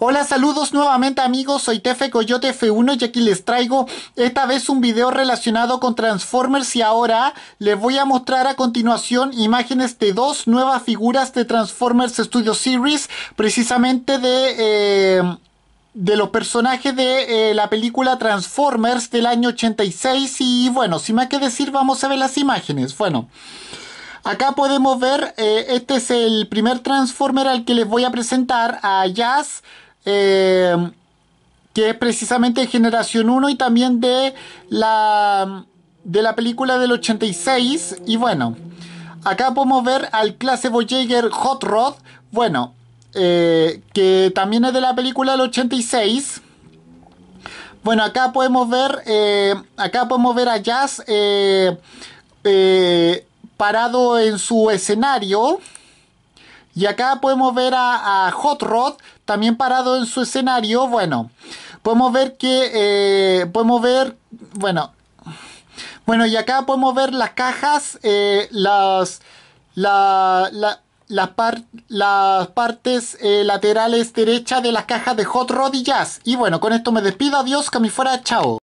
Hola, saludos nuevamente amigos, soy Tefe Coyote F1 y aquí les traigo esta vez un video relacionado con Transformers y ahora les voy a mostrar a continuación imágenes de dos nuevas figuras de Transformers Studio Series, precisamente de... Eh, de los personajes de eh, la película Transformers del año 86 y bueno, sin más que decir vamos a ver las imágenes. Bueno, Acá podemos ver, eh, este es el primer Transformer al que les voy a presentar a Jazz, eh, que es precisamente de Generación 1 y también de la, de la película del 86. Y bueno, acá podemos ver al clase Voyager Hot Rod, bueno, eh, que también es de la película del 86. Bueno, acá podemos ver, acá podemos ver a Jazz parado en su escenario. Y acá podemos ver a, Hot Rod también parado en su escenario. Bueno, podemos ver que, eh, podemos ver, bueno, bueno, y acá podemos ver las cajas, eh, las, las, las, partes eh, laterales derechas de las cajas de Hot Rod y Jazz. Y bueno, con esto me despido. Adiós, que me fuera. Chao.